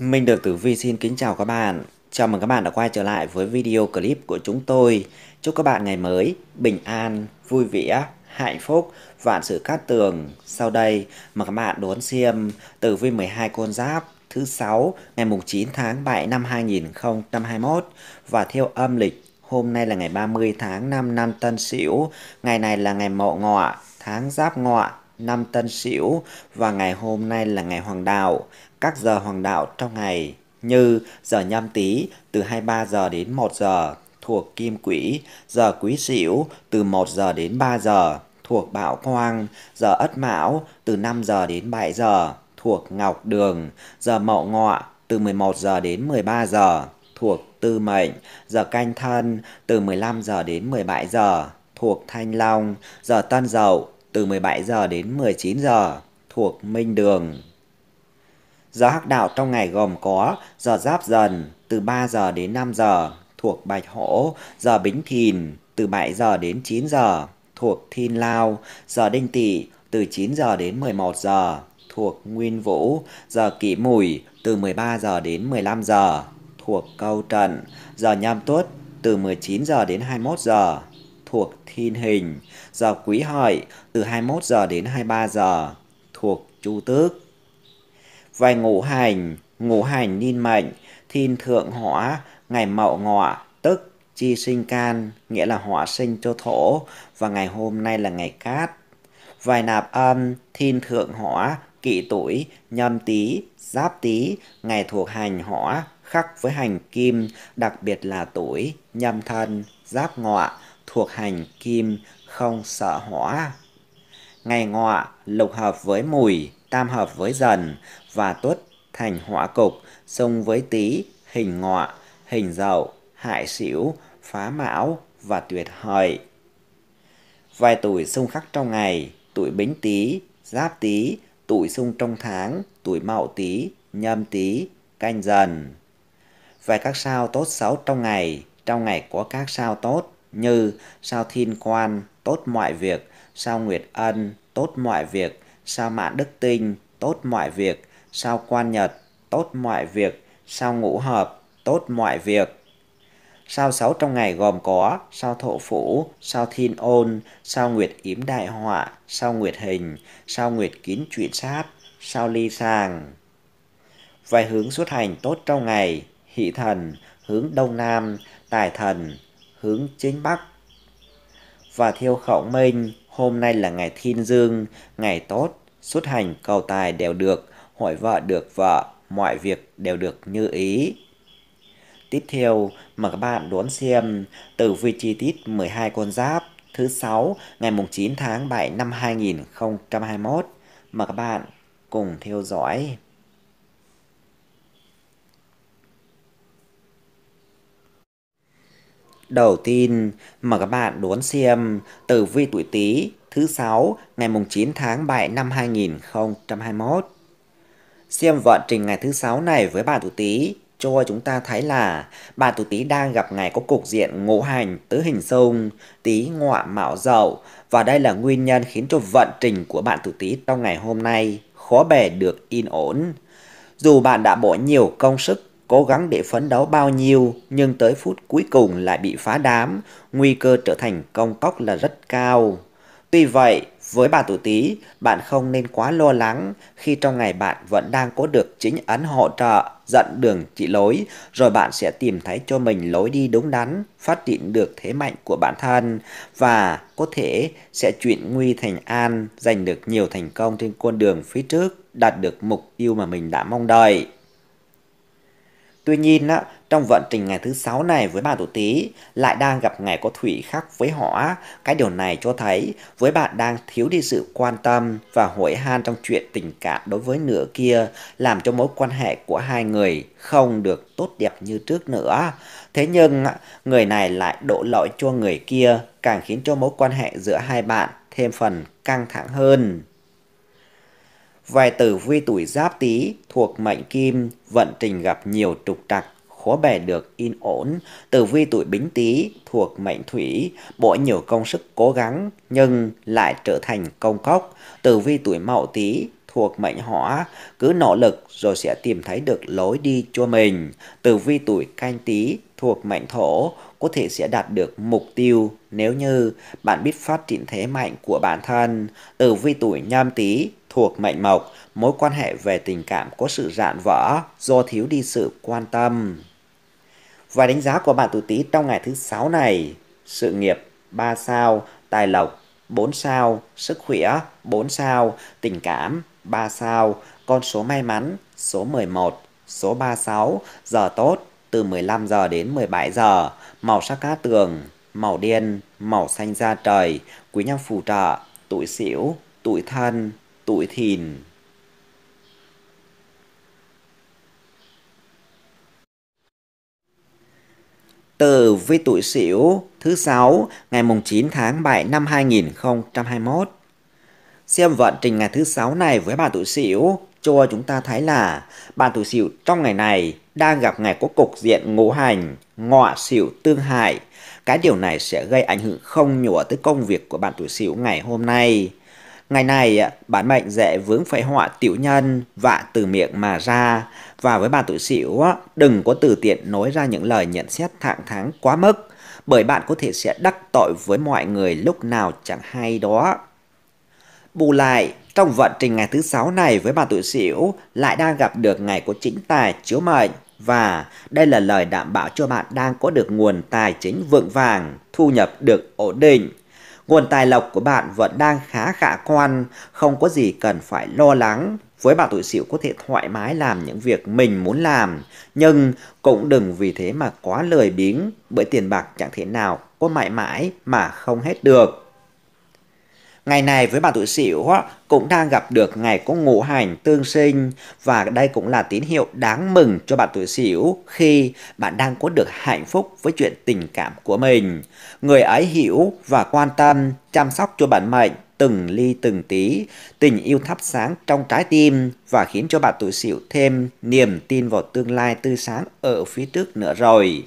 Minh được Tử Vi xin kính chào các bạn. Chào mừng các bạn đã quay trở lại với video clip của chúng tôi. Chúc các bạn ngày mới bình an, vui vẻ, hạnh phúc, vạn sự cát tường. Sau đây mời các bạn đón xem Tử Vi 12 con giáp thứ 6 ngày mùng 9 tháng 7 năm 2021 và theo âm lịch hôm nay là ngày 30 tháng 5 năm Tân Sửu, ngày này là ngày Mậu Ngọ, tháng Giáp Ngọ năm Tân Sửu và ngày hôm nay là ngày Hoàng đạo. Các giờ Hoàng đạo trong ngày như giờ Nhâm Tý từ 23 giờ đến 1 giờ thuộc Kim Quỹ, giờ Quý Sửu từ 1 giờ đến 3 giờ thuộc Bảo Quang, giờ Ất Mão từ 5 giờ đến 7 giờ thuộc Ngọc Đường, giờ Mậu Ngọ từ 11 giờ đến 13 giờ thuộc Tư Mệnh, giờ Canh Thân từ 15 giờ đến 17 giờ thuộc Thanh Long, giờ Tân Dậu từ 17 giờ đến 19 giờ thuộc Minh Đường. Giờ hắc đạo trong ngày gồm có giờ Giáp Dần từ 3 giờ đến 5 giờ thuộc Bạch Hổ, giờ Bính Thìn từ 7 giờ đến 9 giờ thuộc Thiên Lao, giờ Đinh Tỵ từ 9 giờ đến 11 giờ thuộc Nguyên Vũ, giờ Kỷ Mùi từ 13 giờ đến 15 giờ thuộc Câu Trận, giờ Nhâm Tuất từ 19 giờ đến 21 giờ thuộc Thiên Hình, giờ Quý Hợi từ 21 giờ đến 23 giờ thuộc Chu Tước. Vài ngũ hành, ngũ hành niên mệnh, thiên thượng hỏa, ngày mậu ngọ, tức chi sinh can, nghĩa là hỏa sinh cho thổ, và ngày hôm nay là ngày cát. Vài nạp âm, thiên thượng hỏa, kỵ tuổi, nhâm tý, giáp tý, ngày thuộc hành hỏa, khắc với hành kim, đặc biệt là tuổi, nhâm thân, giáp ngọ, thuộc hành kim không sợ hỏa. Ngày ngọ lục hợp với mùi, tam hợp với dần và tuất thành hỏa cục, xung với tý, hình ngọ, hình dậu, hại xỉu, phá mão và tuyệt hợi. Vài tuổi xung khắc trong ngày, tuổi bính tý, giáp tý, tuổi xung trong tháng, tuổi mậu tý, nhâm tý, canh dần. vài các sao tốt xấu trong ngày, trong ngày có các sao tốt, như sao thiên quan tốt mọi việc, sao nguyệt ân tốt mọi việc, sao mạn đức tinh tốt mọi việc, sao quan nhật tốt mọi việc, sao ngũ hợp tốt mọi việc. Sao sáu trong ngày gồm có sao thổ phủ, sao thiên ôn, sao nguyệt yếm đại họa, sao nguyệt hình, sao nguyệt kín chuyển sát, sao ly sàng. Vài hướng xuất hành tốt trong ngày, hỷ thần, hướng đông nam, tài thần, hướng chính Bắc. Và theo khẩu minh, hôm nay là ngày thiên dương, ngày tốt, xuất hành cầu tài đều được, hội vợ được vợ, mọi việc đều được như ý. Tiếp theo, mời các bạn đón xem tử vi chi tiết 12 con giáp thứ 6 ngày 9 tháng 7 năm 2021. Mời các bạn cùng theo dõi. Đầu tiên, mà các bạn đón xem tử vi tuổi Tý thứ sáu ngày mùng 9 tháng 7 năm 2021. Xem vận trình ngày thứ sáu này với bạn tuổi Tý cho chúng ta thấy là bạn tuổi Tý đang gặp ngày có cục diện ngũ hành tứ hình xung, Tý ngọa mạo dậu và đây là nguyên nhân khiến cho vận trình của bạn tuổi Tý trong ngày hôm nay khó bề được yên ổn. Dù bạn đã bỏ nhiều công sức cố gắng để phấn đấu bao nhiêu nhưng tới phút cuối cùng lại bị phá đám, nguy cơ trở thành công cốc là rất cao. Tuy vậy, với bà tuổi Tý, bạn không nên quá lo lắng khi trong ngày bạn vẫn đang có được chính ấn hỗ trợ, dẫn đường chỉ lối, rồi bạn sẽ tìm thấy cho mình lối đi đúng đắn, phát triển được thế mạnh của bản thân và có thể sẽ chuyển nguy thành an, giành được nhiều thành công trên con đường phía trước, đạt được mục tiêu mà mình đã mong đợi. Tuy nhiên, trong vận trình ngày thứ sáu này với bạn tuổi Tý lại đang gặp ngày có thủy khắc với họ. Cái điều này cho thấy với bạn đang thiếu đi sự quan tâm và hối han trong chuyện tình cảm đối với nửa kia làm cho mối quan hệ của hai người không được tốt đẹp như trước nữa. Thế nhưng người này lại đổ lỗi cho người kia càng khiến cho mối quan hệ giữa hai bạn thêm phần căng thẳng hơn. Vài tử vi tuổi giáp tý thuộc mệnh kim, vận trình gặp nhiều trục trặc, khó bè được yên ổn. Tử vi tuổi bính tý thuộc mệnh thủy, bỏ nhiều công sức cố gắng nhưng lại trở thành công cốc. Tử vi tuổi mậu tý thuộc mệnh hỏa, cứ nỗ lực rồi sẽ tìm thấy được lối đi cho mình. Tử vi tuổi canh tý thuộc mệnh thổ có thể sẽ đạt được mục tiêu nếu như bạn biết phát triển thế mạnh của bản thân. Tử vi tuổi nhâm tý thuộc mệnh mộc, mối quan hệ về tình cảm có sự rạn vỡ do thiếu đi sự quan tâm. Và đánh giá của bạn tuổi Tý trong ngày thứ sáu này, sự nghiệp 3 sao, tài lộc 4 sao, sức khỏe 4 sao, tình cảm 3 sao, con số may mắn số 11, số 36, giờ tốt từ 15 giờ đến 17 giờ, màu sắc cá tường, màu đen, màu xanh da trời, quý nhân phù trợ, tuổi xỉu, tuổi thân, tuổi thìn từ với tuổi Sửu thứ sáu ngày mùng 9 tháng 7 năm 2021. Xem vận trình ngày thứ sáu này với bạn tuổi Sửu cho chúng ta thấy là bạn tuổi Sửu trong ngày này đang gặp ngày có cục diện ngũ hành ngọ Sửu tương hại. Cái điều này sẽ gây ảnh hưởng không nhỏ tới công việc của bạn tuổi Sửu ngày hôm nay. Ngày này, bản mệnh dễ vướng phải họa tiểu nhân, vạ từ miệng mà ra. Và với bạn tuổi sửu đừng có từ tiện nói ra những lời nhận xét thẳng thắn quá mức, bởi bạn có thể sẽ đắc tội với mọi người lúc nào chẳng hay đó. Bù lại, trong vận trình ngày thứ sáu này với bạn tuổi sửu lại đang gặp được ngày của chính tài chiếu mệnh và đây là lời đảm bảo cho bạn đang có được nguồn tài chính vững vàng, thu nhập được ổn định Nguồn tài lộc của bạn vẫn đang khá khả quan, không có gì cần phải lo lắng. Với bà tuổi sửu có thể thoải mái làm những việc mình muốn làm, nhưng cũng đừng vì thế mà quá lười biếng, bởi tiền bạc chẳng thể nào có mãi mãi mà không hết được. Ngày này với bà tuổi Sửu cũng đang gặp được ngày có ngũ hành tương sinh và đây cũng là tín hiệu đáng mừng cho bạn tuổi Sửu khi bạn đang có được hạnh phúc với chuyện tình cảm của mình. Người ấy hiểu và quan tâm, chăm sóc cho bạn mệnh từng ly từng tí, tình yêu thắp sáng trong trái tim và khiến cho bạn tuổi Sửu thêm niềm tin vào tương lai tươi sáng ở phía trước nữa rồi.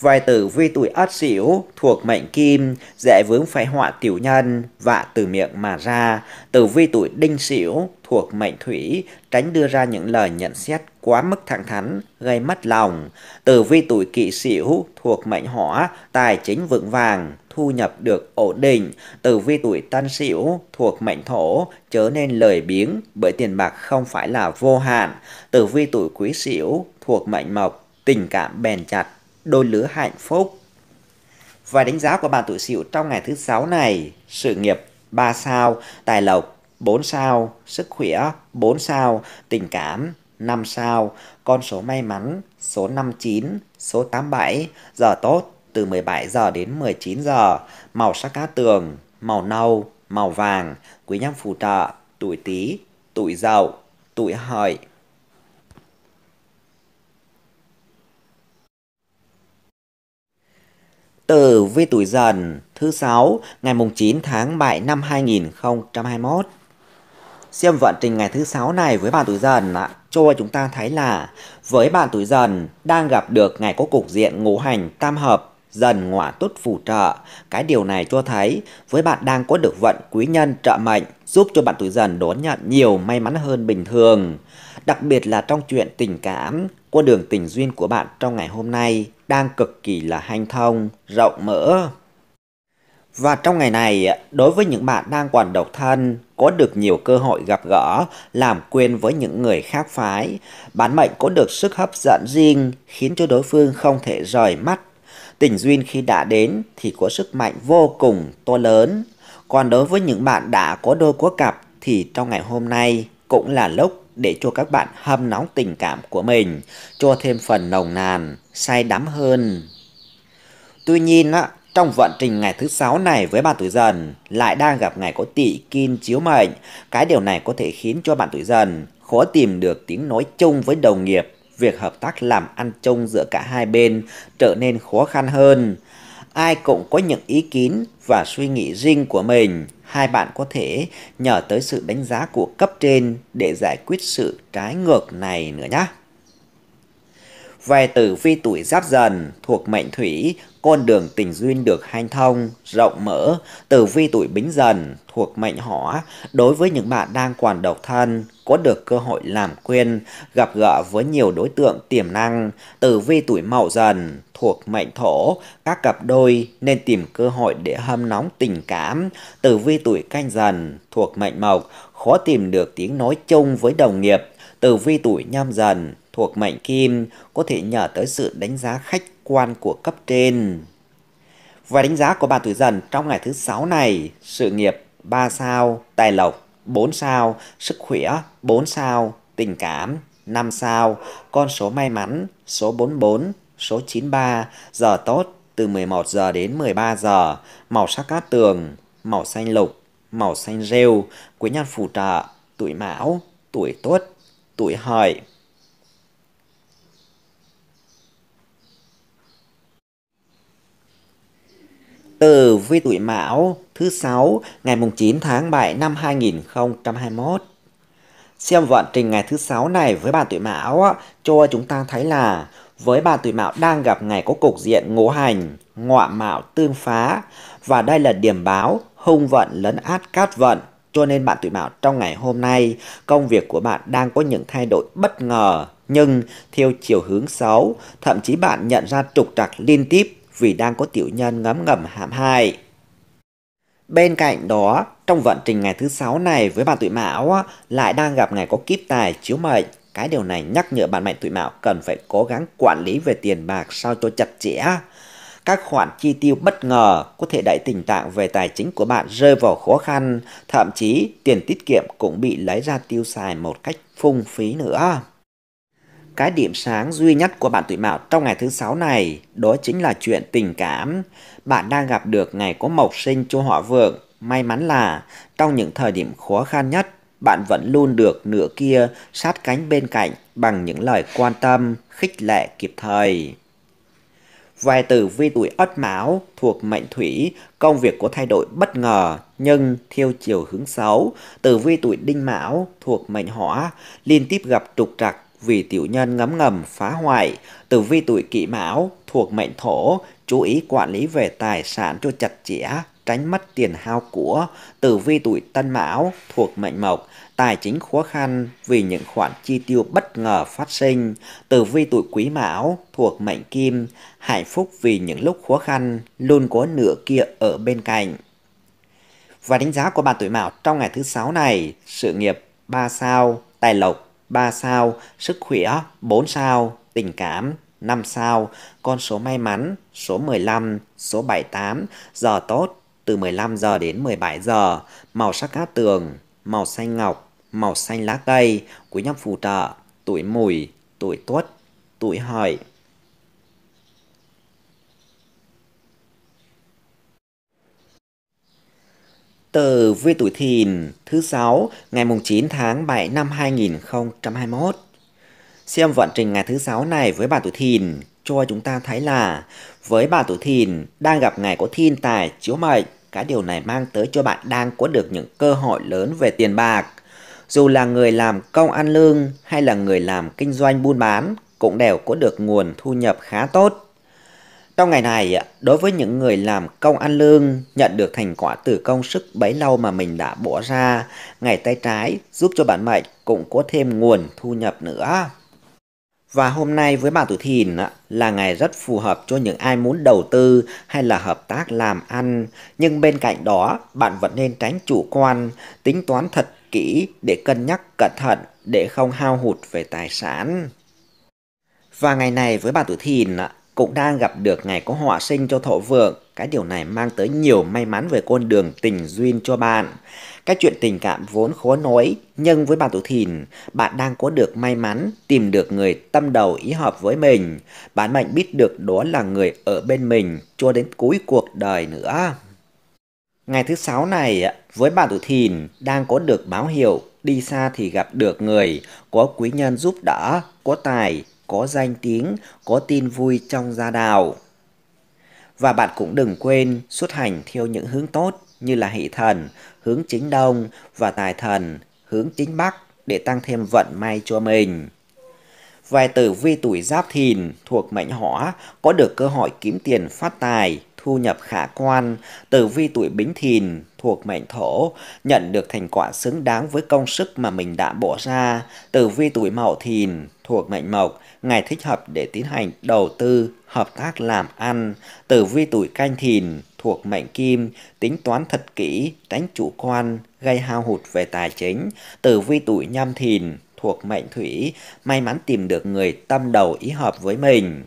Vài tử vi tuổi ất sửu thuộc mệnh kim, dễ vướng phải họa tiểu nhân, vạ từ miệng mà ra. Tử vi tuổi đinh sửu thuộc mệnh thủy, tránh đưa ra những lời nhận xét quá mức thẳng thắn, gây mất lòng. Tử vi tuổi kỷ sửu thuộc mệnh hỏa, tài chính vững vàng, thu nhập được ổn định. Tử vi tuổi tân sửu thuộc mệnh thổ, chớ nên lời biếng bởi tiền bạc không phải là vô hạn. Tử vi tuổi quý sửu thuộc mệnh mộc, tình cảm bền chặt đôi lứa hạnh phúc. Và đánh giá của bạn tuổi Sửu trong ngày thứ sáu này, sự nghiệp 3 sao, tài lộc 4 sao, sức khỏe 4 sao, tình cảm 5 sao, con số may mắn số 59, số 87, giờ tốt từ 17 giờ đến 19 giờ, màu sắc cá tường, màu nâu, màu vàng, quý nhân phù trợ, tuổi Tý, tuổi Dậu, tuổi Hợi. Tử vi tuổi dần thứ 6 ngày mùng 9 tháng 7 năm 2021. Xem vận trình ngày thứ 6 này với bạn tuổi dần ạ, cho chúng ta thấy là với bạn tuổi dần đang gặp được ngày có cục diện ngũ hành tam hợp dần ngọa tốt phù trợ. Cái điều này cho thấy với bạn đang có được vận quý nhân trợ mệnh giúp cho bạn tuổi dần đón nhận nhiều may mắn hơn bình thường. Đặc biệt là trong chuyện tình cảm, con đường tình duyên của bạn trong ngày hôm nay đang cực kỳ là hanh thông, rộng mở. Và trong ngày này, đối với những bạn đang còn độc thân, có được nhiều cơ hội gặp gỡ, làm quen với những người khác phái, bản mệnh có được sức hấp dẫn riêng khiến cho đối phương không thể rời mắt. Tình duyên khi đã đến thì có sức mạnh vô cùng to lớn. Còn đối với những bạn đã có đôi có cặp thì trong ngày hôm nay cũng là lúc để cho các bạn hâm nóng tình cảm của mình, cho thêm phần nồng nàn, say đắm hơn. Tuy nhiên, trong vận trình ngày thứ sáu này với bạn tuổi dần lại đang gặp ngày có tỵ kim chiếu mệnh, cái điều này có thể khiến cho bạn tuổi dần khó tìm được tiếng nói chung với đồng nghiệp, việc hợp tác làm ăn chung giữa cả hai bên trở nên khó khăn hơn. Ai cũng có những ý kiến và suy nghĩ riêng của mình, hai bạn có thể nhờ tới sự đánh giá của cấp trên để giải quyết sự trái ngược này nữa nhé về tử vi tuổi giáp dần thuộc mệnh thủy, con đường tình duyên được hanh thông, rộng mở, tử vi tuổi bính dần thuộc mệnh hỏa, đối với những bạn đang còn độc thân, có được cơ hội làm quen, gặp gỡ với nhiều đối tượng tiềm năng, tử vi tuổi mậu dần thuộc mệnh thổ, các cặp đôi nên tìm cơ hội để hâm nóng tình cảm, tử vi tuổi canh dần thuộc mệnh mộc, khó tìm được tiếng nói chung với đồng nghiệp, tử vi tuổi nhâm dần thuộc mệnh kim có thể nhờ tới sự đánh giá khách quan của cấp trên. Và đánh giá của bạn tuổi dần trong ngày thứ sáu này, sự nghiệp 3 sao, tài lộc 4 sao, sức khỏe 4 sao, tình cảm 5 sao, con số may mắn số 44, số 93, giờ tốt từ 11 giờ đến 13 giờ, màu sắc cát tường, màu xanh lục, màu xanh rêu, quý nhân phù trợ, tuổi mão, tuổi tuất, tuổi hợi. tử vi tuổi Mão thứ sáu ngày mùng 9 tháng 7 năm 2021. Xem vận trình ngày thứ sáu này với bạn tuổi Mão cho chúng ta thấy là với bạn tuổi Mão đang gặp ngày có cục diện ngũ hành, ngọa mão tương phá và đây là điểm báo hung vận lấn át cát vận cho nên bạn tuổi Mão trong ngày hôm nay, công việc của bạn đang có những thay đổi bất ngờ nhưng theo chiều hướng xấu, thậm chí bạn nhận ra trục trặc liên tiếp vì đang có tiểu nhân ngấm ngầm hãm hại. Bên cạnh đó, trong vận trình ngày thứ sáu này với bạn tuổi mão lại đang gặp ngày có kiếp tài chiếu mệnh. Cái điều này nhắc nhở bạn mệnh tuổi mão cần phải cố gắng quản lý về tiền bạc sao cho chặt chẽ. Các khoản chi tiêu bất ngờ có thể đẩy tình trạng về tài chính của bạn rơi vào khó khăn, thậm chí tiền tiết kiệm cũng bị lấy ra tiêu xài một cách phung phí nữa. Cái điểm sáng duy nhất của bạn tuổi mão trong ngày thứ sáu này đó chính là chuyện tình cảm. Bạn đang gặp được ngày có mộc sinh cho họ vượng. May mắn là trong những thời điểm khó khăn nhất, bạn vẫn luôn được nửa kia sát cánh bên cạnh bằng những lời quan tâm, khích lệ kịp thời. Vài từ vi tuổi ất mão thuộc mệnh thủy, công việc có thay đổi bất ngờ nhưng theo chiều hướng xấu. từ vi tuổi đinh mão thuộc mệnh hỏa, liên tiếp gặp trục trặc vì tiểu nhân ngấm ngầm phá hoại, tử vi tuổi kỷ mão thuộc mệnh thổ, chú ý quản lý về tài sản cho chặt chẽ, tránh mất tiền hao của, tử vi tuổi tân mão thuộc mệnh mộc, tài chính khó khăn vì những khoản chi tiêu bất ngờ phát sinh, tử vi tuổi quý mão thuộc mệnh kim, hạnh phúc vì những lúc khó khăn, luôn có nửa kia ở bên cạnh. Và đánh giá của bạn tuổi mão trong ngày thứ sáu này, sự nghiệp 3 sao, tài lộc 3 sao, sức khỏe 4 sao, tình cảm 5 sao, con số may mắn số 15, số 78, giờ tốt từ 15 giờ đến 17 giờ, màu sắc cát tường, màu xanh ngọc, màu xanh lá cây, quý nhân phù trợ, tuổi mùi, tuổi tuất, tuổi hợi. Từ vi tuổi thìn thứ 6 ngày mùng 9 tháng 7 năm 2021. Xem vận trình ngày thứ 6 này với bà tuổi thìn cho chúng ta thấy là với bà tuổi thìn đang gặp ngày có thiên tài chiếu mệnh. Cái điều này mang tới cho bạn đang có được những cơ hội lớn về tiền bạc. Dù là người làm công ăn lương hay là người làm kinh doanh buôn bán cũng đều có được nguồn thu nhập khá tốt. Trong ngày này, đối với những người làm công ăn lương, nhận được thành quả từ công sức bấy lâu mà mình đã bỏ ra, ngày tay trái giúp cho bạn mệnh cũng có thêm nguồn thu nhập nữa. Và hôm nay với bạn tuổi thìn là ngày rất phù hợp cho những ai muốn đầu tư hay là hợp tác làm ăn. Nhưng bên cạnh đó, bạn vẫn nên tránh chủ quan, tính toán thật kỹ để cân nhắc cẩn thận để không hao hụt về tài sản. Và ngày này với bạn tuổi thìn cũng đang gặp được ngày có họa sinh cho thọ vượng. Cái điều này mang tới nhiều may mắn về con đường tình duyên cho bạn. Các chuyện tình cảm vốn khó nói, nhưng với bạn tuổi thìn, bạn đang có được may mắn, tìm được người tâm đầu ý hợp với mình. Bạn mệnh biết được đó là người ở bên mình cho đến cuối cuộc đời nữa. Ngày thứ sáu này, với bạn tuổi thìn, đang có được báo hiệu, đi xa thì gặp được người, có quý nhân giúp đỡ, có tài, có danh tiếng, có tin vui trong gia đạo. Và bạn cũng đừng quên xuất hành theo những hướng tốt như là hỷ thần, hướng chính đông và tài thần, hướng chính bắc để tăng thêm vận may cho mình. Vài tử vi tuổi giáp thìn thuộc mệnh hỏa có được cơ hội kiếm tiền phát tài, thu nhập khả quan. Tử vi tuổi bính thìn thuộc mệnh thổ nhận được thành quả xứng đáng với công sức mà mình đã bỏ ra. Tử vi tuổi mậu thìn thuộc mệnh mộc ngày thích hợp để tiến hành đầu tư, hợp tác làm ăn, tử vi tuổi canh thìn thuộc mệnh kim, tính toán thật kỹ, tránh chủ quan, gây hao hụt về tài chính, tử vi tuổi nhâm thìn thuộc mệnh thủy, may mắn tìm được người tâm đầu ý hợp với mình.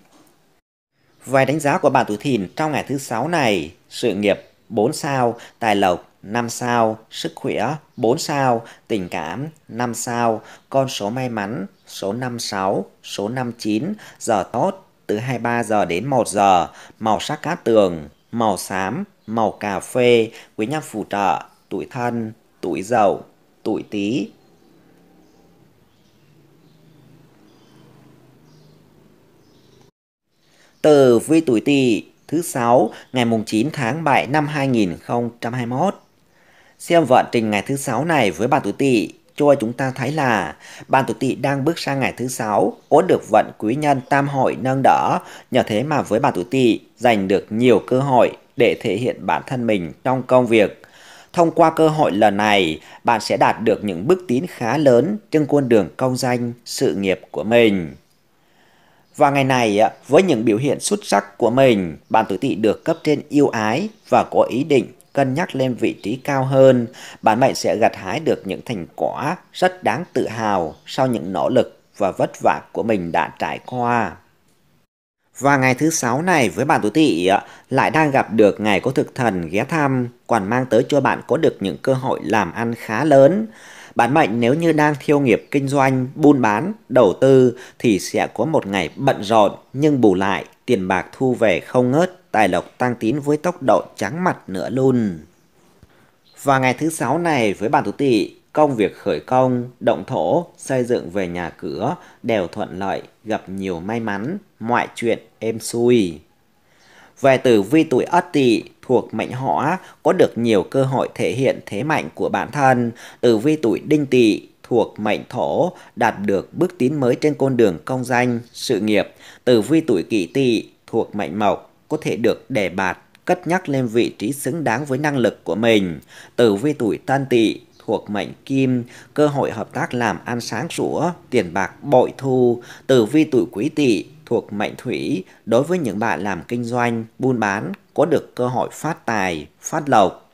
Vài đánh giá của bạn tuổi thìn trong ngày thứ sáu này, sự nghiệp 4 sao, tài lộc 5 sao, sức khỏe 4 sao, tình cảm 5 sao, con số may mắn số 56, số 59, giờ tốt từ 23 giờ đến 1 giờ, màu sắc cát tường, màu xám, màu cà phê, quý nhân phù trợ, tuổi thân, tuổi dậu, tuổi tý, Từ vi tuổi tỵ thứ sáu ngày mùng 9 tháng 7 năm 2021. Xem vận trình ngày thứ sáu này với bạn tuổi Tỵ cho chúng ta thấy là bạn tuổi Tỵ đang bước sang ngày thứ sáu có được vận quý nhân tam hội nâng đỡ, nhờ thế mà với bạn tuổi Tỵ giành được nhiều cơ hội để thể hiện bản thân mình trong công việc. Thông qua cơ hội lần này, bạn sẽ đạt được những bước tiến khá lớn trên con đường công danh, sự nghiệp của mình. Và ngày này, với những biểu hiện xuất sắc của mình, bạn tuổi tỵ được cấp trên yêu ái và có ý định cân nhắc lên vị trí cao hơn, bạn mệnh sẽ gặt hái được những thành quả rất đáng tự hào sau những nỗ lực và vất vả của mình đã trải qua. Và ngày thứ sáu này với bạn tuổi tỵ lại đang gặp được ngày có thực thần ghé thăm, còn mang tới cho bạn có được những cơ hội làm ăn khá lớn. Bạn mệnh nếu như đang thiêu nghiệp kinh doanh, buôn bán, đầu tư thì sẽ có một ngày bận rộn nhưng bù lại tiền bạc thu về không ngớt tài lộc tăng tín với tốc độ trắng mặt nữa luôn. Và ngày thứ sáu này với bản thủ tỵ công việc khởi công, động thổ, xây dựng về nhà cửa đều thuận lợi, gặp nhiều may mắn, mọi chuyện êm xuôi. Về tử vi tuổi Ất Tỵ thuộc mệnh Hỏa có được nhiều cơ hội thể hiện thế mạnh của bản thân. Tử vi tuổi Đinh Tỵ thuộc mệnh Thổ đạt được bước tiến mới trên con đường công danh, sự nghiệp. Tử vi tuổi Kỷ Tỵ thuộc mệnh Mộc có thể được đề bạt, cất nhắc lên vị trí xứng đáng với năng lực của mình. Tử vi tuổi tân tỵ thuộc mệnh kim, cơ hội hợp tác làm ăn sáng sủa, tiền bạc bội thu, tử vi tuổi quý tỵ thuộc mệnh thủy, đối với những bạn làm kinh doanh, buôn bán có được cơ hội phát tài, phát lộc.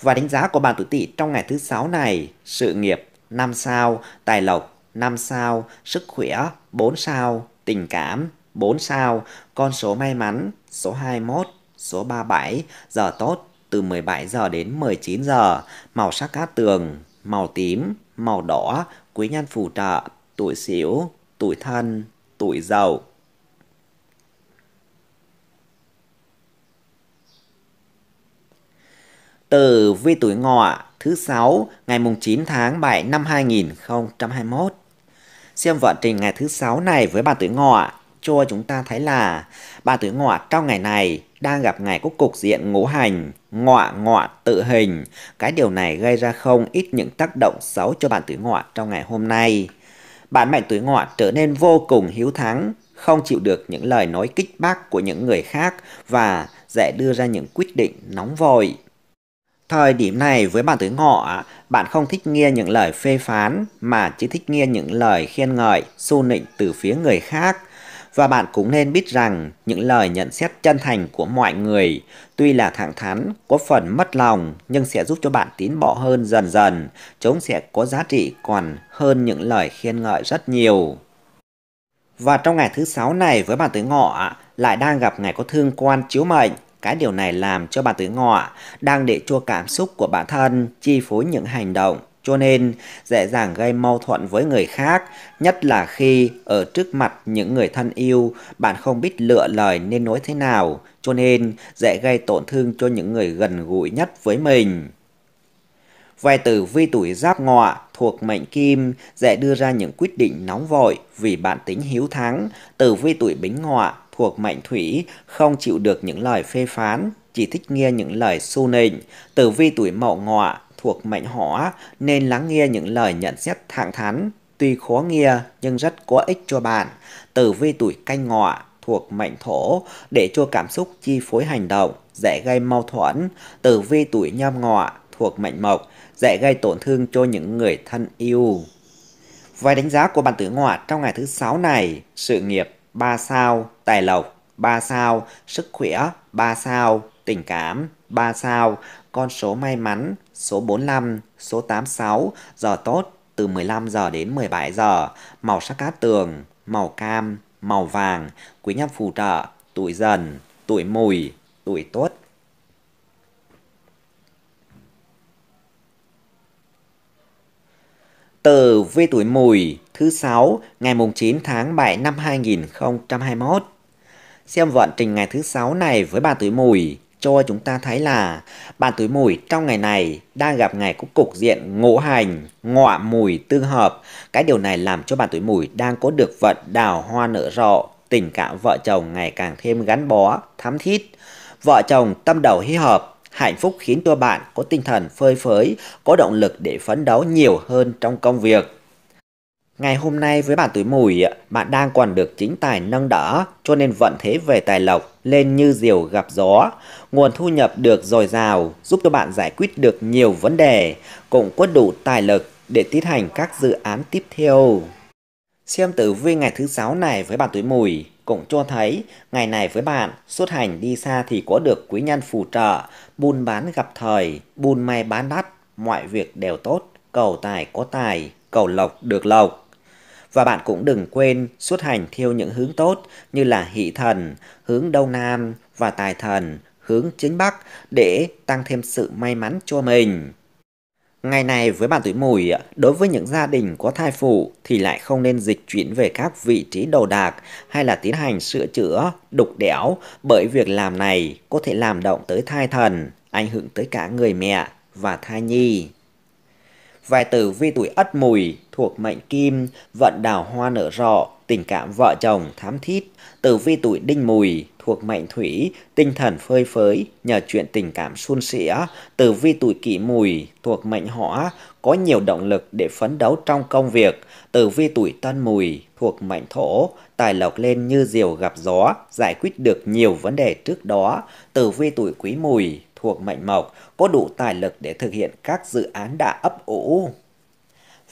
Và đánh giá của bạn tuổi tỵ trong ngày thứ sáu này, sự nghiệp 5 sao, tài lộc 5 sao, sức khỏe 4 sao, tình cảm 4 sao, con số may mắn, số 21, số 37, giờ tốt từ 17 giờ đến 19 giờ, màu sắc cát tường, màu tím, màu đỏ, quý nhân phù trợ, tuổi xỉu, tuổi thân, tuổi giàu từ vi tuổi ngọ thứ 6 ngày mùng 9 tháng 7 năm 2021. Xem vận trình ngày thứ 6 này với bạn tuổi ngọ cho chúng ta thấy là bà tuổi ngọ trong ngày này đang gặp ngày quốc cục diện ngũ hành, ngọ ngọ tự hình. Cái điều này gây ra không ít những tác động xấu cho bạn tuổi ngọ trong ngày hôm nay. Bạn mệnh tuổi ngọ trở nên vô cùng hiếu thắng, không chịu được những lời nói kích bác của những người khác và dễ đưa ra những quyết định nóng vội. Thời điểm này với bạn tuổi ngọ, bạn không thích nghe những lời phê phán mà chỉ thích nghe những lời khen ngợi, xu nịnh từ phía người khác – và bạn cũng nên biết rằng những lời nhận xét chân thành của mọi người tuy là thẳng thắn, có phần mất lòng nhưng sẽ giúp cho bạn tiến bộ hơn dần dần. Chúng sẽ có giá trị còn hơn những lời khen ngợi rất nhiều. Và trong ngày thứ sáu này với bạn tuổi ngọ lại đang gặp ngày có thương quan chiếu mệnh cái điều này làm cho bạn tuổi ngọ đang để chua cảm xúc của bản thân chi phối những hành động cho nên dễ dàng gây mâu thuẫn với người khác, nhất là khi ở trước mặt những người thân yêu, bạn không biết lựa lời nên nói thế nào, cho nên dễ gây tổn thương cho những người gần gũi nhất với mình. Về tử vi tuổi giáp ngọ thuộc mệnh kim dễ đưa ra những quyết định nóng vội vì bản tính hiếu thắng. Tử vi tuổi bính ngọ thuộc mệnh thủy không chịu được những lời phê phán, chỉ thích nghe những lời xu nịnh. Tử vi tuổi mậu ngọ thuộc mệnh hỏa nên lắng nghe những lời nhận xét thẳng thắn, tuy khó nghe nhưng rất có ích cho bạn. Tử vi tuổi canh ngọ thuộc mệnh thổ để cho cảm xúc chi phối hành động, dễ gây mâu thuẫn. Tử vi tuổi nhâm ngọ thuộc mệnh mộc dễ gây tổn thương cho những người thân yêu. Vài đánh giá của bạn tử ngọ trong ngày thứ sáu này, sự nghiệp 3 sao, tài lộc 3 sao, sức khỏe 3 sao, tình cảm 3 sao, con số may mắn số 45, số 86, giờ tốt từ 15 giờ đến 17 giờ, màu sắc cát tường, màu cam, màu vàng, quý nhân phù trợ, tuổi dần, tuổi mùi, tuổi tuất. Từ vi tuổi mùi thứ 6 ngày mùng 9 tháng 7 năm 2021. Xem vận trình ngày thứ 6 này với bà tuổi mùi cho chúng ta thấy là bạn tuổi mùi trong ngày này đang gặp ngày có cục diện ngũ hành, ngọa mùi tương hợp. Cái điều này làm cho bạn tuổi mùi đang có được vận đào hoa nở rộ, tình cảm vợ chồng ngày càng thêm gắn bó, thắm thít. Vợ chồng tâm đầu hy hợp, hạnh phúc khiến cho bạn có tinh thần phơi phới, có động lực để phấn đấu nhiều hơn trong công việc. Ngày hôm nay với bạn tuổi mùi, bạn đang còn được chính tài nâng đỡ, cho nên vận thế về tài lộc lên như diều gặp gió. Nguồn thu nhập được dồi dào, giúp cho bạn giải quyết được nhiều vấn đề, cũng có đủ tài lực để tiến hành các dự án tiếp theo. Xem tử vi ngày thứ sáu này với bạn tuổi mùi cũng cho thấy ngày này với bạn xuất hành đi xa thì có được quý nhân phù trợ, buôn bán gặp thời, buôn may bán đắt, mọi việc đều tốt, cầu tài có tài, cầu lộc được lộc. Và bạn cũng đừng quên xuất hành theo những hướng tốt như là hỷ thần, hướng đông nam và tài thần, hướng chính bắc để tăng thêm sự may mắn cho mình. Ngày này với bạn tuổi mùi, đối với những gia đình có thai phụ thì lại không nên dịch chuyển về các vị trí đồ đạc hay là tiến hành sửa chữa, đục đẽo bởi việc làm này có thể làm động tới thai thần, ảnh hưởng tới cả người mẹ và thai nhi. Vài tử vi tuổi ất mùi thuộc mệnh kim, vận đào hoa nở rộ, tình cảm vợ chồng thám thít. Tử vi tuổi đinh mùi thuộc mệnh thủy, tinh thần phơi phới, nhờ chuyện tình cảm suôn sẻ. Tử vi tuổi kỷ mùi thuộc mệnh hỏa, có nhiều động lực để phấn đấu trong công việc. Tử vi tuổi tân mùi thuộc mệnh thổ, tài lộc lên như diều gặp gió, giải quyết được nhiều vấn đề trước đó. Tử vi tuổi quý mùi thuộc mệnh mộc, có đủ tài lực để thực hiện các dự án đã ấp ủ.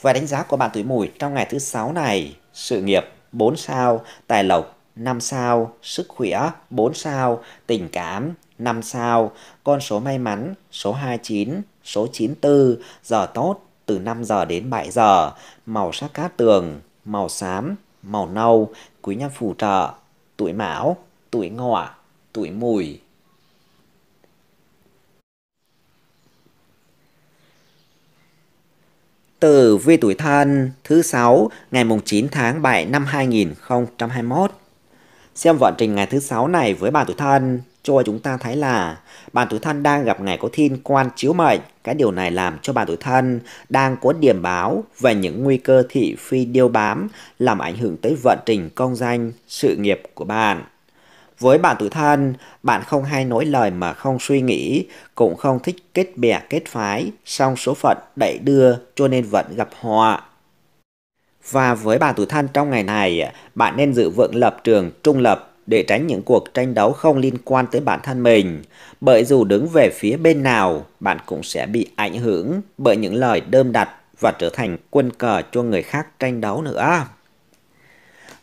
Và đánh giá của bạn tuổi mùi trong ngày thứ sáu này, sự nghiệp 4 sao, tài lộc 5 sao, sức khỏe 4 sao, tình cảm 5 sao, con số may mắn số 29, số 94, giờ tốt từ 5 giờ đến 7 giờ, màu sắc cát tường, màu xám, màu nâu, quý nhân phù trợ, tuổi mão, tuổi ngọ, tuổi mùi. tử vi tuổi thân thứ 6 ngày mùng 9 tháng 7 năm 2021. Xem vận trình ngày thứ 6 này với bạn tuổi thân, cho chúng ta thấy là bạn tuổi thân đang gặp ngày có thiên quan chiếu mệnh. Cái điều này làm cho bạn tuổi thân đang có điểm báo về những nguy cơ thị phi điêu bám làm ảnh hưởng tới vận trình công danh, sự nghiệp của bạn. Với bạn tuổi thân, bạn không hay nói lời mà không suy nghĩ, cũng không thích kết bè kết phái, song số phận đẩy đưa cho nên vẫn gặp họa. Và với bạn tuổi thân trong ngày này, bạn nên giữ vững lập trường trung lập để tránh những cuộc tranh đấu không liên quan tới bản thân mình. Bởi dù đứng về phía bên nào, bạn cũng sẽ bị ảnh hưởng bởi những lời đơm đặt và trở thành quân cờ cho người khác tranh đấu nữa.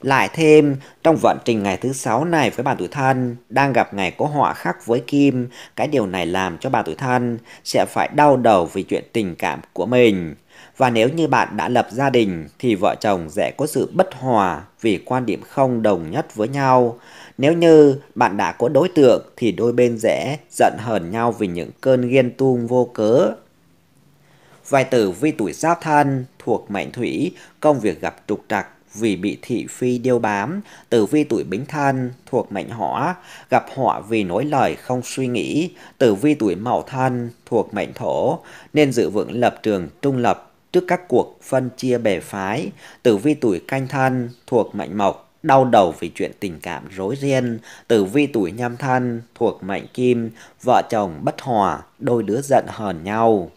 Lại thêm, trong vận trình ngày thứ sáu này với bà tuổi thân đang gặp ngày có họa khắc với Kim, cái điều này làm cho bà tuổi thân sẽ phải đau đầu vì chuyện tình cảm của mình. Và nếu như bạn đã lập gia đình thì vợ chồng sẽ có sự bất hòa vì quan điểm không đồng nhất với nhau. Nếu như bạn đã có đối tượng thì đôi bên sẽ giận hờn nhau vì những cơn ghen tuông vô cớ. Vài tử vi tuổi giáp thân thuộc mệnh thủy, công việc gặp trục trặc vì bị thị phi điêu bám, tử vi tuổi bính thân thuộc mệnh hỏa, gặp họa vì nói lời không suy nghĩ, tử vi tuổi mậu thân thuộc mệnh thổ, nên giữ vững lập trường trung lập trước các cuộc phân chia bè phái, tử vi tuổi canh thân thuộc mệnh mộc, đau đầu vì chuyện tình cảm rối ren, tử vi tuổi nhâm thân thuộc mệnh kim, vợ chồng bất hòa, đôi đứa giận hờn nhau.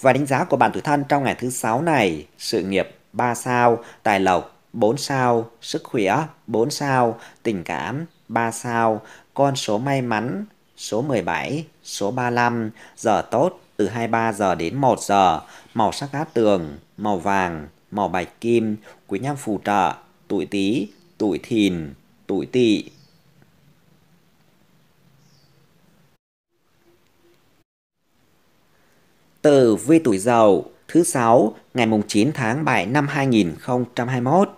Và đánh giá của bạn tuổi thân trong ngày thứ sáu này, sự nghiệp 3 sao, tài lộc 4 sao, sức khỏe 4 sao, tình cảm 3 sao, con số may mắn số 17, số 35, giờ tốt từ 23 giờ đến 1 giờ, màu sắc cát tường, màu vàng, màu bạch kim, quý nhân phù trợ, tuổi Tý, tuổi Thìn, tuổi Tỵ. từ vi tuổi giàu thứ sáu ngày mùng 9 tháng 7 năm 2021.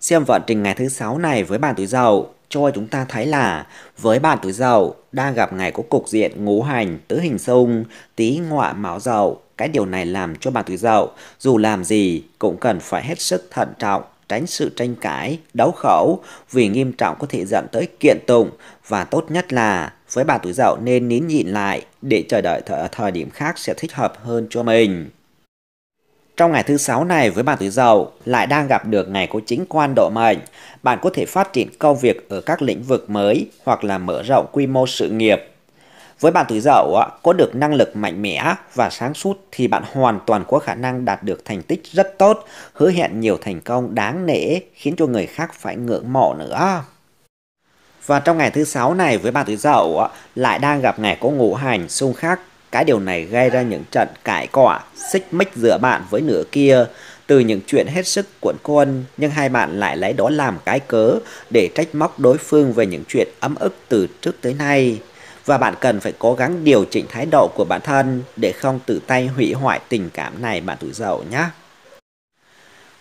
Xem vận trình ngày thứ sáu này với bàn tuổi dậu, cho chúng ta thấy là với bàn tuổi dậu đang gặp ngày có cục diện ngũ hành tứ hình xung, tí ngọa máu dậu. Cái điều này làm cho bàn tuổi dậu dù làm gì cũng cần phải hết sức thận trọng tránh sự tranh cãi, đấu khẩu vì nghiêm trọng có thể dẫn tới kiện tụng và tốt nhất là với bà tuổi dậu nên nín nhịn lại để chờ đợi thời điểm khác sẽ thích hợp hơn cho mình. Trong ngày thứ sáu này với bạn tuổi dậu lại đang gặp được ngày có chính quan độ mệnh. Bạn có thể phát triển công việc ở các lĩnh vực mới hoặc là mở rộng quy mô sự nghiệp. Với bạn tuổi dậu có được năng lực mạnh mẽ và sáng suốt thì bạn hoàn toàn có khả năng đạt được thành tích rất tốt, hứa hẹn nhiều thành công đáng nể khiến cho người khác phải ngưỡng mộ nữa. Và trong ngày thứ sáu này với bạn tuổi dậu lại đang gặp ngày có ngũ hành xung khắc cái điều này gây ra những trận cãi cọ, xích mích giữa bạn với nửa kia từ những chuyện hết sức cuộn cuộn nhưng hai bạn lại lấy đó làm cái cớ để trách móc đối phương về những chuyện ấm ức từ trước tới nay. Và bạn cần phải cố gắng điều chỉnh thái độ của bản thân để không tự tay hủy hoại tình cảm này bạn tuổi dậu nhé.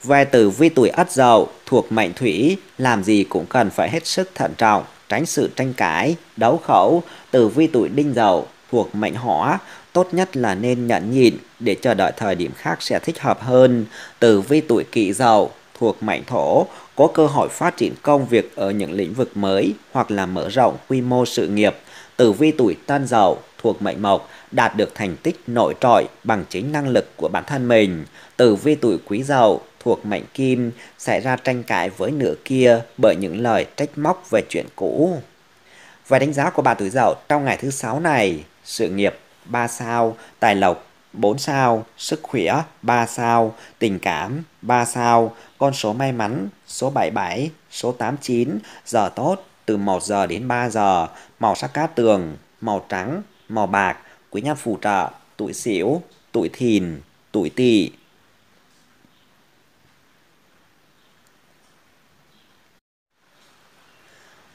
Về từ vi tuổi ất dậu thuộc mệnh thủy, làm gì cũng cần phải hết sức thận trọng, tránh sự tranh cãi, đấu khẩu, từ vi tuổi đinh dậu thuộc mệnh hỏa, tốt nhất là nên nhẫn nhịn để chờ đợi thời điểm khác sẽ thích hợp hơn. Tử vi tuổi kỷ dậu thuộc mệnh thổ có cơ hội phát triển công việc ở những lĩnh vực mới hoặc là mở rộng quy mô sự nghiệp. Tử vi tuổi tân dậu thuộc mệnh mộc đạt được thành tích nổi trội bằng chính năng lực của bản thân mình. Tử vi tuổi quý dậu thuộc mệnh kim xảy ra tranh cãi với nửa kia bởi những lời trách móc về chuyện cũ. Và đánh giá của bà tuổi dậu trong ngày thứ sáu này, sự nghiệp 3 sao, tài lộc 4 sao, sức khỏe 3 sao, tình cảm 3 sao, con số may mắn số 77, số 89, giờ tốt từ 1 giờ đến 3 giờ, màu sắc cát tường, màu trắng, màu bạc, quý nhân phù trợ, tuổi xỉu, tuổi thìn, tuổi tỵ.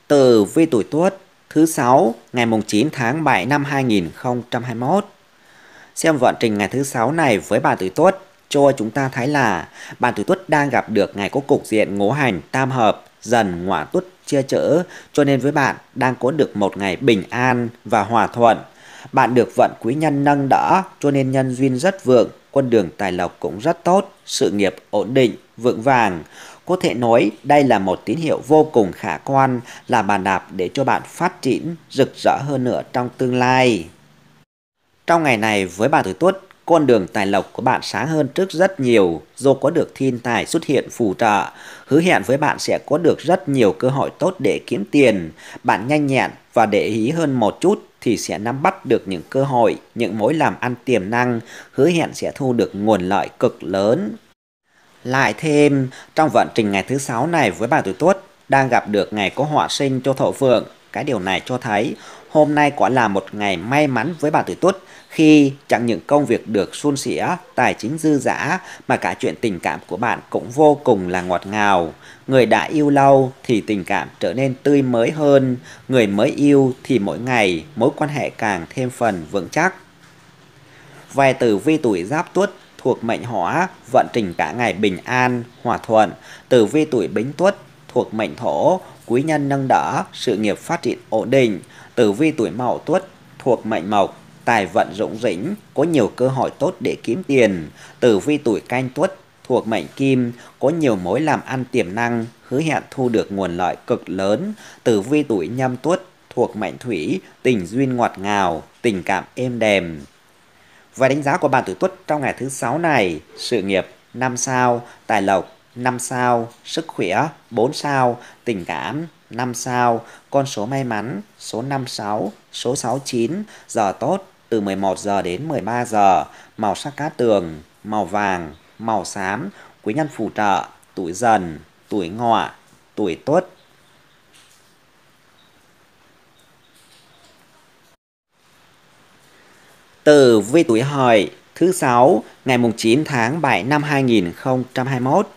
Từ vi tuổi tuất thứ sáu ngày mùng 9 tháng 7 năm 2021. Xem vận trình ngày thứ sáu này với bà tuổi Tuất cho chúng ta thấy là bà tuổi Tuất đang gặp được ngày có cục diện ngũ hành tam hợp dần ngọa tuất chia chở cho nên với bạn đang có được một ngày bình an và hòa thuận. Bạn được vận quý nhân nâng đỡ cho nên nhân duyên rất vượng, con đường tài lộc cũng rất tốt, sự nghiệp ổn định, vượng vàng. Có thể nói đây là một tín hiệu vô cùng khả quan là bàn đạp để cho bạn phát triển rực rỡ hơn nữa trong tương lai. Trong ngày này với bà tuổi tuất, con đường tài lộc của bạn sáng hơn trước rất nhiều do có được thiên tài xuất hiện phù trợ. Hứa hẹn với bạn sẽ có được rất nhiều cơ hội tốt để kiếm tiền. Bạn nhanh nhẹn và để ý hơn một chút thì sẽ nắm bắt được những cơ hội, những mối làm ăn tiềm năng, hứa hẹn sẽ thu được nguồn lợi cực lớn. Lại thêm, trong vận trình ngày thứ sáu này với bà tuổi tuất đang gặp được ngày có họa sinh cho thổ phượng. Cái điều này cho thấy hôm nay quả là một ngày may mắn với bà tuổi tuất khi chẳng những công việc được suôn sẻ, tài chính dư dả mà cả chuyện tình cảm của bạn cũng vô cùng là ngọt ngào. Người đã yêu lâu thì tình cảm trở nên tươi mới hơn, người mới yêu thì mỗi ngày mối quan hệ càng thêm phần vững chắc. Vài tử vi tuổi giáp tuất thuộc mệnh hỏa, vận trình cả ngày bình an, hòa thuận. Tử vi tuổi bính tuất thuộc mệnh thổ, quý nhân nâng đỡ, sự nghiệp phát triển ổn định. Tử vi tuổi mậu tuất thuộc mệnh mộc, tài vận rủng rỉnh, có nhiều cơ hội tốt để kiếm tiền. Tử vi tuổi canh tuất thuộc mệnh kim, có nhiều mối làm ăn tiềm năng, hứa hẹn thu được nguồn lợi cực lớn. Tử vi tuổi nhâm tuất thuộc mệnh thủy, tình duyên ngọt ngào, tình cảm êm đềm. Và đánh giá của bạn tuổi Tuất trong ngày thứ sáu này, sự nghiệp 5 sao, tài lộc 5 sao, sức khỏe 4 sao, tình cảm 5 sao, con số may mắn số 56, số 69, giờ tốt từ 11 giờ đến 13 giờ, màu sắc cá tường, màu vàng, màu xám, quý nhân phù trợ, tuổi dần, tuổi ngọ, tuổi tuất. từ vi tuổi hợi thứ sáu ngày mùng 9 tháng 7 năm 2021.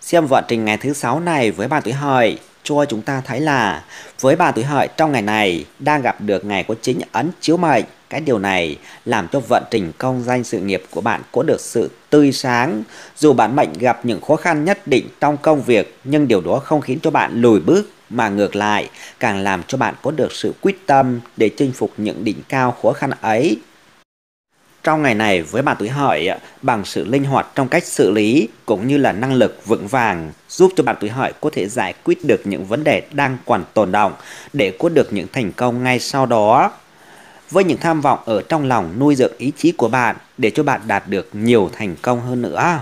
Xem vận trình ngày thứ sáu này với bạn tuổi hợi cho chúng ta thấy là với bạn tuổi hợi trong ngày này đang gặp được ngày có chính ấn chiếu mệnh. Cái điều này làm cho vận trình công danh sự nghiệp của bạn có được sự tươi sáng. Dù bạn mệnh gặp những khó khăn nhất định trong công việc nhưng điều đó không khiến cho bạn lùi bước mà ngược lại càng làm cho bạn có được sự quyết tâm để chinh phục những đỉnh cao khó khăn ấy trong ngày này với bạn tuổi hợi, bằng sự linh hoạt trong cách xử lý cũng như là năng lực vững vàng giúp cho bạn tuổi hợi có thể giải quyết được những vấn đề đang còn tồn động để có được những thành công ngay sau đó. Với những tham vọng ở trong lòng nuôi dưỡng ý chí của bạn để cho bạn đạt được nhiều thành công hơn nữa.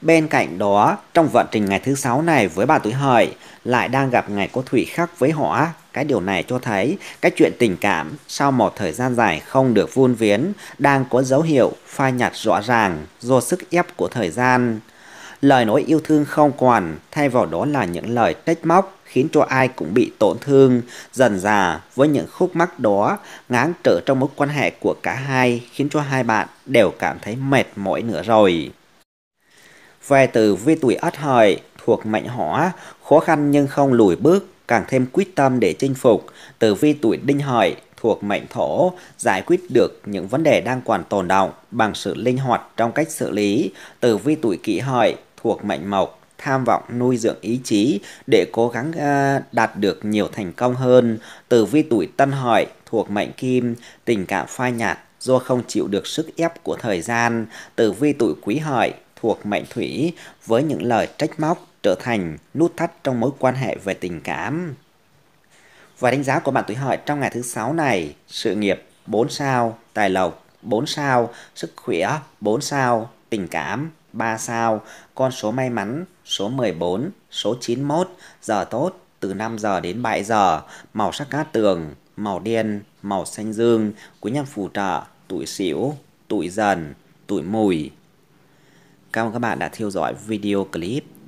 Bên cạnh đó, trong vận trình ngày thứ sáu này với bà tuổi hợi lại đang gặp ngày có thủy khắc với họa cái điều này cho thấy cái chuyện tình cảm sau một thời gian dài không được vun viến đang có dấu hiệu phai nhạt rõ ràng do sức ép của thời gian. Lời nói yêu thương không còn, thay vào đó là những lời trách móc khiến cho ai cũng bị tổn thương, dần dà với những khúc mắc đó ngáng trở trong mối quan hệ của cả hai khiến cho hai bạn đều cảm thấy mệt mỏi nữa rồi. Về từ vi tuổi ất hợi thuộc mệnh hỏa, khó khăn nhưng không lùi bước, càng thêm quyết tâm để chinh phục. Tử vi tuổi đinh hợi thuộc mệnh thổ giải quyết được những vấn đề đang còn tồn động bằng sự linh hoạt trong cách xử lý. Tử vi tuổi kỷ hợi thuộc mệnh mộc tham vọng nuôi dưỡng ý chí để cố gắng à, đạt được nhiều thành công hơn. Tử vi tuổi tân hợi thuộc mệnh kim, tình cảm phai nhạt do không chịu được sức ép của thời gian. Tử vi tuổi quý hợi thuộc mệnh thủy với những lời trách móc trở thành nút thắt trong mối quan hệ về tình cảm. Và đánh giá của bạn tuổi hợi trong ngày thứ sáu này, sự nghiệp 4 sao, tài lộc 4 sao, sức khỏe 4 sao, tình cảm 3 sao, con số may mắn số 14, số 91, giờ tốt từ 5 giờ đến 7 giờ, màu sắc cát tường, màu đen, màu xanh dương, quý nhân phù trợ, tuổi xỉu, tuổi dần, tuổi mùi. Cảm ơn các bạn đã theo dõi video clip